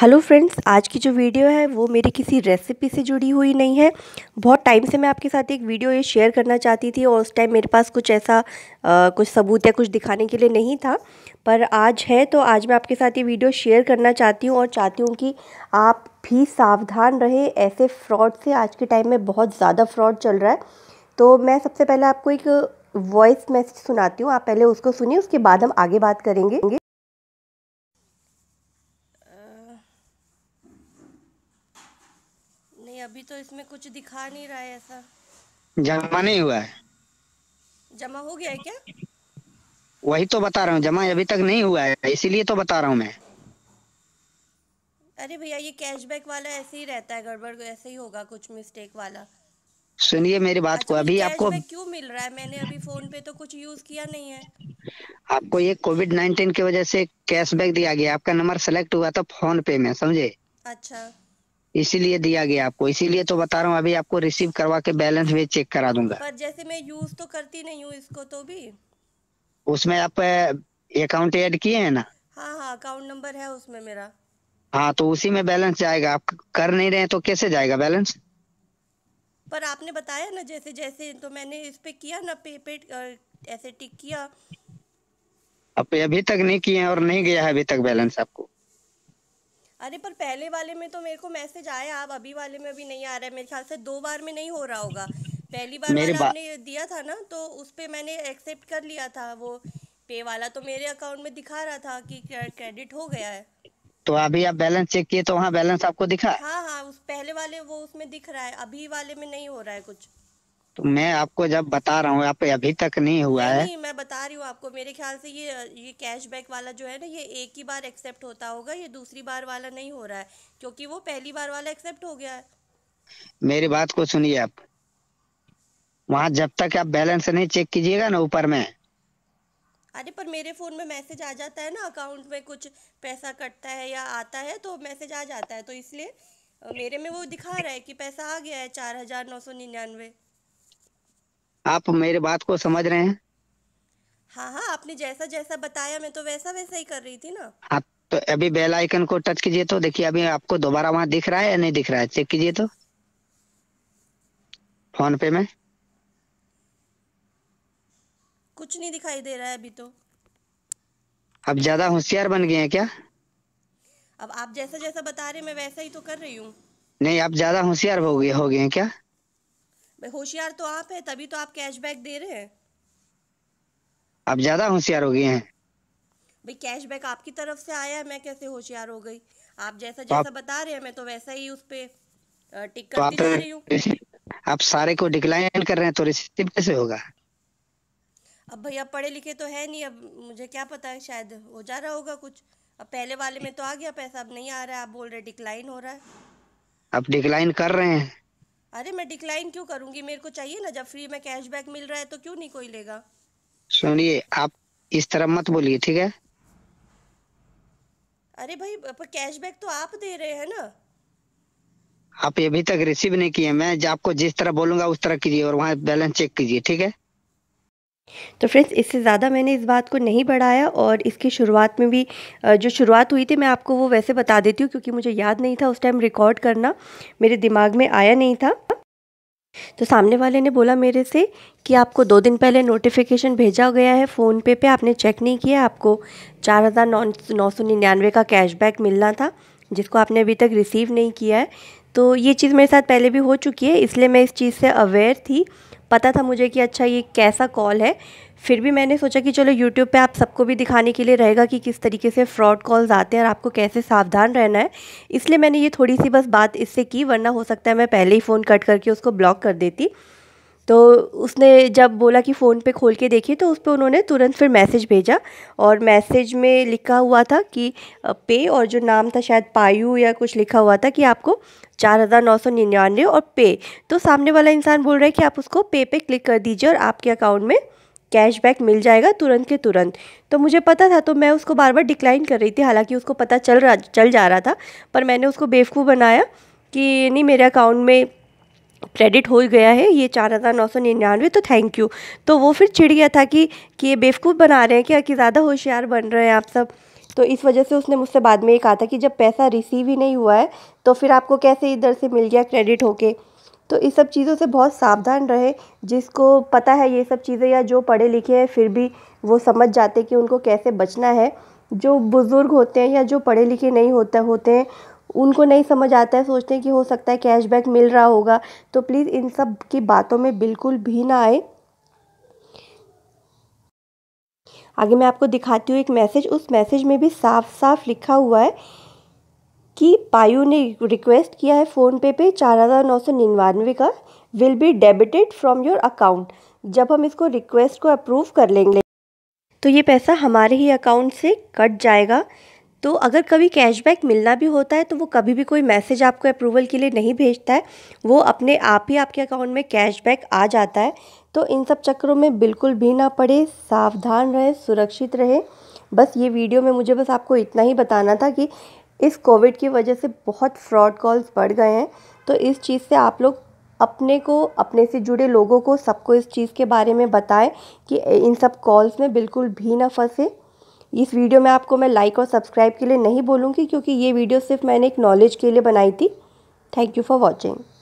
hello friends आज की जो वीडियो है वो मेरी किसी रेसिपी से जुड़ी हुई नहीं है बहुत टाइम से मैं आपके साथ एक वीडियो ये शेयर करना चाहती थी और उस टाइम मेरे पास कुछ ऐसा आ, कुछ सबूत या कुछ दिखाने के लिए नहीं था पर आज है तो आज मैं आपके साथ ये वीडियो शेयर करना चाहती हूँ और चाहती हूँ कि आप भी सावधान रहे ऐसे फ्रॉड से आज के टाइम में बहुत ज़्यादा फ्रॉड चल रहा है तो मैं सबसे पहले आपको एक वॉइस मैसेज सुनाती हूँ आप पहले उसको सुनिए उसके बाद हम आगे बात करेंगे अभी तो इसमें कुछ दिखा नहीं रहा है ऐसा जमा नहीं हुआ है जमा हो गया है क्या वही तो बता रहा हूँ जमा अभी तक नहीं हुआ है इसीलिए तो बता रहा हूँ मैं अरे भैया ये कैशबैक वाला ऐसे ही रहता है गड़बड़ ऐसे ही होगा कुछ मिस्टेक वाला सुनिए मेरी बात अच्छा, को तो अभी आपको क्यों मिल रहा है मैंने अभी फोन पे तो कुछ यूज किया नहीं है आपको ये कोविड नाइन्टीन की वजह से कैशबैक दिया गया आपका नंबर सेलेक्ट हुआ था फोन पे में समझे अच्छा इसीलिए दिया गया आपको इसीलिए तो बता रहा हूँ अभी आपको रिसीव करवा के बैलेंस भी चेक करा दूंगा पर जैसे मैं यूज तो करती नहीं हूँ इसको तो भी उसमें आप अकाउंट ऐड किए हैं ना हाँ हाँ अकाउंट नंबर है उसमें मेरा हाँ तो उसी में बैलेंस जाएगा आप कर नहीं रहे तो कैसे जाएगा बैलेंस पर आपने बताया ना जैसे जैसे तो मैंने इस पे किया ना पे पे ऐसे टिक किया अब अभी तक नहीं किए और नहीं गया है अभी तक बैलेंस आपको अरे पर पहले वाले में तो मेरे को मैसेज आया आप अभी वाले में अभी नहीं आ रहा है मेरे ख्याल से दो बार में नहीं हो रहा होगा पहली बार मैंने बा... आपने दिया था ना तो उस पर मैंने एक्सेप्ट कर लिया था वो पे वाला तो मेरे अकाउंट में दिखा रहा था कि क्रेडिट हो गया है तो अभी आप बैलेंस चेक किए तो वहाँ बैलेंस आपको दिखा हाँ हाँ उस पहले वाले वो उसमें दिख रहा है अभी वाले में नहीं हो रहा है कुछ तो मैं आपको जब बता रहा हूँ आप अभी तक नहीं हुआ है नहीं मैं बता रही हूँ आपको मेरे ख्याल से ये ये कैशबैक वाला जो है ना ये एक ही बार एक्सेप्ट होता होगा ये दूसरी बार वाला नहीं हो रहा है क्योंकि वो पहली बार वाला एक्सेप्ट हो गया है मेरी बात को सुनिए आप वहाँ जब तक आप बैलेंस नहीं चेक कीजिएगा ना ऊपर में अरे पर मेरे फ़ोन में मैसेज आ जाता है ना अकाउंट में कुछ पैसा कटता है या आता है तो मैसेज आ जाता है तो इसलिए मेरे में वो दिखा रहा है कि पैसा आ गया है चार हज़ार नौ सौ निन्यानवे आप मेरे बात को समझ रहे हैं हाँ हाँ आपने जैसा जैसा बताया मैं तो वैसा वैसा ही कर रही थी ना हाँ तो अभी बेल आइकन को टच कीजिए तो देखिए अभी आपको दोबारा वहाँ दिख रहा है या नहीं दिख रहा है चेक कीजिए तो फोन पे में कुछ नहीं दिखाई दे रहा है अभी तो अब ज्यादा होशियार बन गए हैं क्या अब आप जैसा जैसा बता रहे मैं वैसा ही तो कर रही हूँ नहीं आप ज्यादा होशियार हो गए हो गए हैं क्या भाई होशियार तो आप है तभी तो आप कैशबैक दे रहे हैं आप ज्यादा होशियार हो गए हैं भाई कैशबैक आपकी तरफ से आया है मैं कैसे होशियार हो गई आप जैसा तो जैसा आप, बता रहे हैं मैं तो वैसा ही उस पे टिक तो करती जा रही हूं आप सारे को डिक्लाइन कर रहे हैं तो रिसीव कैसे होगा अब भैया पढ़े लिखे तो है नहीं अब मुझे क्या पता है शायद हो जा रहा होगा कुछ अब पहले वाले में तो आ गया पैसा अब नहीं आ रहा है आप बोल रहे डिक्लाइन हो रहा है आप डिक्लाइन कर रहे हैं अरे मैं डिक्लाइन क्यों करूंगी मेरे को चाहिए ना जब फ्री में कैशबैक मिल रहा है तो क्यों नहीं कोई लेगा सुनिए आप इस तरह मत बोलिए ठीक है अरे भाई पर कैशबैक तो आप दे रहे हैं ना आप अभी तक रिसीव नहीं किए मैं आपको जिस तरह बोलूंगा उस तरह कीजिए और वहाँ बैलेंस चेक कीजिए ठीक है तो फ्रेंड्स इससे ज़्यादा मैंने इस बात को नहीं बढ़ाया और इसकी शुरुआत में भी जो शुरुआत हुई थी मैं आपको वो वैसे बता देती हूँ क्योंकि मुझे याद नहीं था उस टाइम रिकॉर्ड करना मेरे दिमाग में आया नहीं था तो सामने वाले ने बोला मेरे से कि आपको दो दिन पहले नोटिफिकेशन भेजा गया है फ़ोन पे पे आपने चेक नहीं किया आपको चार हज़ार नौ नौ सौ निन्यानवे का कैशबैक मिलना था जिसको आपने अभी तक रिसीव नहीं किया है तो ये चीज़ मेरे साथ पहले भी हो चुकी है इसलिए मैं इस चीज़ से अवेयर थी पता था मुझे कि अच्छा ये कैसा कॉल है फिर भी मैंने सोचा कि चलो यूट्यूब पे आप सबको भी दिखाने के लिए रहेगा कि किस तरीके से फ़्रॉड कॉल्स आते हैं और आपको कैसे सावधान रहना है इसलिए मैंने ये थोड़ी सी बस बात इससे की वरना हो सकता है मैं पहले ही फ़ोन कट करके उसको ब्लॉक कर देती तो उसने जब बोला कि फ़ोन पे खोल के देखिए तो उस पर उन्होंने तुरंत फिर मैसेज भेजा और मैसेज में लिखा हुआ था कि पे और जो नाम था शायद पायू या कुछ लिखा हुआ था कि आपको चार हज़ार नौ सौ निन्यानवे और पे तो सामने वाला इंसान बोल रहा है कि आप उसको पे पे क्लिक कर दीजिए और आपके अकाउंट में कैशबैक मिल जाएगा तुरंत के तुरंत तो मुझे पता था तो मैं उसको बार बार डिक्लाइन कर रही थी हालांकि उसको पता चल रहा चल जा रहा था पर मैंने उसको बेवकूफ़ बनाया कि नहीं मेरे अकाउंट में क्रेडिट हो गया है ये चार हज़ार नौ सौ निन्यानवे तो थैंक यू तो वो फिर चिढ़ गया था कि कि ये बेवकूफ़ बना रहे हैं क्या कि ज़्यादा होशियार बन रहे हैं आप सब तो इस वजह से उसने मुझसे बाद में ये कहा था कि जब पैसा रिसीव ही नहीं हुआ है तो फिर आपको कैसे इधर से मिल गया क्रेडिट होके तो इस सब चीज़ों से बहुत सावधान रहे जिसको पता है ये सब चीज़ें या जो पढ़े लिखे हैं फिर भी वो समझ जाते कि उनको कैसे बचना है जो बुज़ुर्ग होते हैं या जो पढ़े लिखे नहीं होते होते हैं उनको नहीं समझ आता है सोचते हैं कि हो सकता है कैशबैक मिल रहा होगा तो प्लीज़ इन सब की बातों में बिल्कुल भी ना आए आगे मैं आपको दिखाती हूँ एक मैसेज उस मैसेज में भी साफ साफ लिखा हुआ है कि पायू ने रिक्वेस्ट किया है फ़ोनपे पे चार हज़ार नौ सौ निन्यानवे का will be debited from your account जब हम इसको रिक्वेस्ट को अप्रूव कर लेंगे तो ये पैसा हमारे ही अकाउंट से कट जाएगा तो अगर कभी कैशबैक मिलना भी होता है तो वो कभी भी कोई मैसेज आपको अप्रूवल के लिए नहीं भेजता है वो अपने आप ही आपके अकाउंट में कैशबैक आ जाता है तो इन सब चक्करों में बिल्कुल भी ना पड़े सावधान रहे सुरक्षित रहे बस ये वीडियो में मुझे बस आपको इतना ही बताना था कि इस कोविड की वजह से बहुत फ्रॉड कॉल्स बढ़ गए हैं तो इस चीज़ से आप लोग अपने को अपने से जुड़े लोगों को सबको इस चीज़ के बारे में बताएं कि इन सब कॉल्स में बिल्कुल भी ना फंसे इस वीडियो में आपको मैं लाइक और सब्सक्राइब के लिए नहीं बोलूँगी क्योंकि ये वीडियो सिर्फ मैंने एक नॉलेज के लिए बनाई थी थैंक यू फॉर वॉचिंग